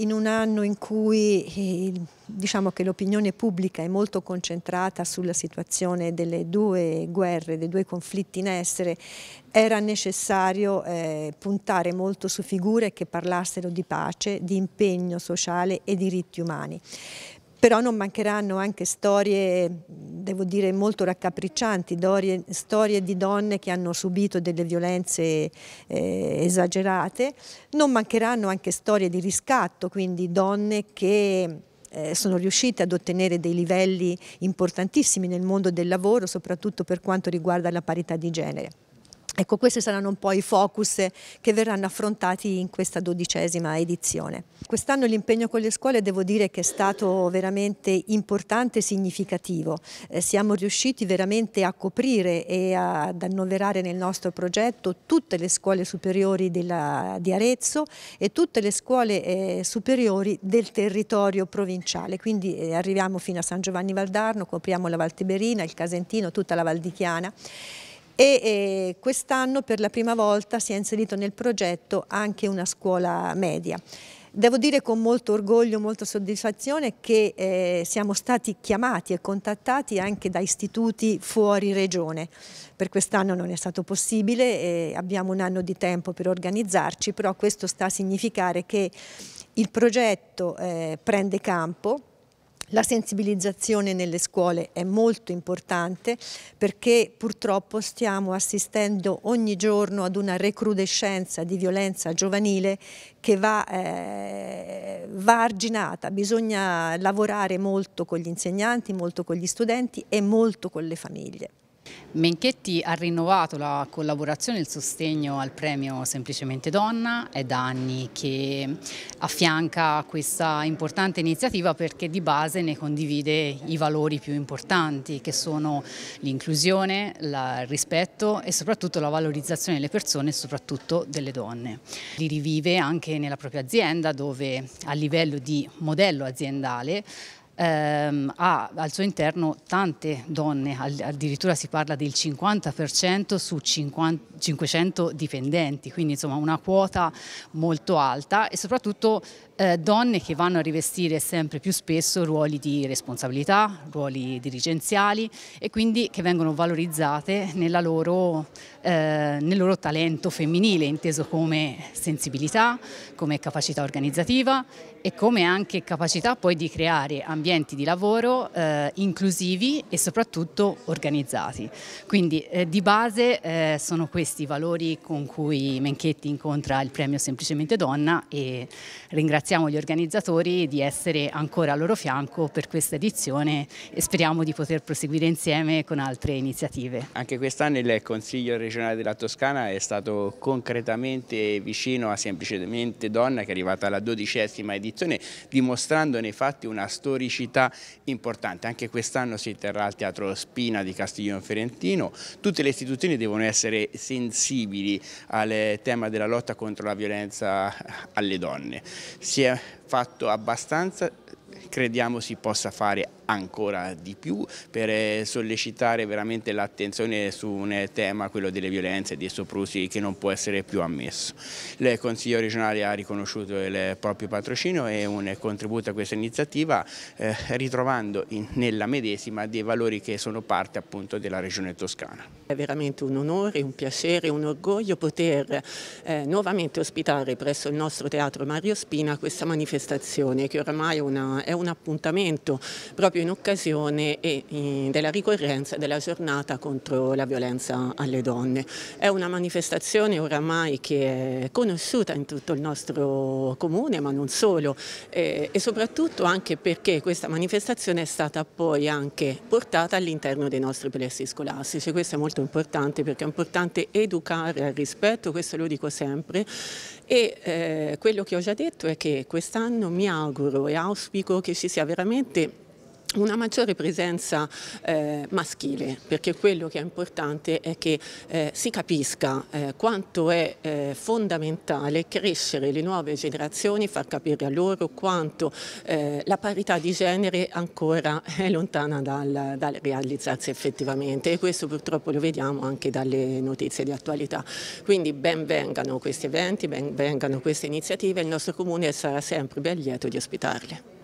in un anno in cui eh, diciamo che l'opinione pubblica è molto concentrata sulla situazione delle due guerre, dei due conflitti in essere, era necessario eh, puntare molto su figure che parlassero di pace, di impegno sociale e diritti umani però non mancheranno anche storie devo dire, molto raccapriccianti, dorie, storie di donne che hanno subito delle violenze eh, esagerate. Non mancheranno anche storie di riscatto, quindi donne che eh, sono riuscite ad ottenere dei livelli importantissimi nel mondo del lavoro, soprattutto per quanto riguarda la parità di genere. Ecco, questi saranno un po' i focus che verranno affrontati in questa dodicesima edizione. Quest'anno l'impegno con le scuole devo dire che è stato veramente importante e significativo. Eh, siamo riusciti veramente a coprire e a, ad annoverare nel nostro progetto tutte le scuole superiori della, di Arezzo e tutte le scuole eh, superiori del territorio provinciale. Quindi eh, arriviamo fino a San Giovanni Valdarno, copriamo la Valtiberina, il Casentino, tutta la Valdichiana e, e quest'anno per la prima volta si è inserito nel progetto anche una scuola media. Devo dire con molto orgoglio, molta soddisfazione che eh, siamo stati chiamati e contattati anche da istituti fuori regione. Per quest'anno non è stato possibile, eh, abbiamo un anno di tempo per organizzarci, però questo sta a significare che il progetto eh, prende campo, la sensibilizzazione nelle scuole è molto importante perché purtroppo stiamo assistendo ogni giorno ad una recrudescenza di violenza giovanile che va, eh, va arginata, bisogna lavorare molto con gli insegnanti, molto con gli studenti e molto con le famiglie. Menchetti ha rinnovato la collaborazione e il sostegno al premio Semplicemente Donna, è da anni che affianca questa importante iniziativa perché di base ne condivide i valori più importanti che sono l'inclusione, il rispetto e soprattutto la valorizzazione delle persone e soprattutto delle donne. Li rivive anche nella propria azienda dove a livello di modello aziendale ehm, ha al suo interno tante donne, addirittura si parla del 50% su 50, 500 dipendenti, quindi insomma una quota molto alta e soprattutto eh, donne che vanno a rivestire sempre più spesso ruoli di responsabilità, ruoli dirigenziali e quindi che vengono valorizzate loro, eh, nel loro talento femminile, inteso come sensibilità, come capacità organizzativa e come anche capacità poi di creare ambienti di lavoro eh, inclusivi e soprattutto organizzati. Quindi eh, di base eh, sono questi i valori con cui Menchetti incontra il premio Semplicemente Donna e ringrazio ringraziamo gli organizzatori di essere ancora al loro fianco per questa edizione e speriamo di poter proseguire insieme con altre iniziative. Anche quest'anno il Consiglio regionale della Toscana è stato concretamente vicino a Semplicemente Donna che è arrivata alla dodicesima edizione dimostrando nei fatti una storicità importante. Anche quest'anno si terrà al Teatro Spina di Castiglione Ferentino. Tutte le istituzioni devono essere sensibili al tema della lotta contro la violenza alle donne. Si si è fatto abbastanza, crediamo si possa fare ancora di più per eh, sollecitare veramente l'attenzione su un tema, quello delle violenze e dei soprusi che non può essere più ammesso. Il Consiglio regionale ha riconosciuto il proprio patrocinio e un contributo a questa iniziativa eh, ritrovando nella medesima dei valori che sono parte appunto della regione toscana. È veramente un onore, un piacere, un orgoglio poter eh, nuovamente ospitare presso il nostro teatro Mario Spina questa manifestazione che oramai è un appuntamento proprio proprio in occasione eh, della ricorrenza della giornata contro la violenza alle donne. È una manifestazione oramai che è conosciuta in tutto il nostro comune, ma non solo, eh, e soprattutto anche perché questa manifestazione è stata poi anche portata all'interno dei nostri plessi scolastici. Questo è molto importante perché è importante educare al rispetto, questo lo dico sempre, e eh, quello che ho già detto è che quest'anno mi auguro e auspico che ci sia veramente una maggiore presenza eh, maschile, perché quello che è importante è che eh, si capisca eh, quanto è eh, fondamentale crescere le nuove generazioni, far capire a loro quanto eh, la parità di genere ancora è lontana dal, dal, realizzarsi effettivamente e questo purtroppo lo vediamo anche dalle notizie di attualità. Quindi ben vengano questi eventi, ben vengano queste iniziative, il nostro comune sarà sempre ben lieto di ospitarle.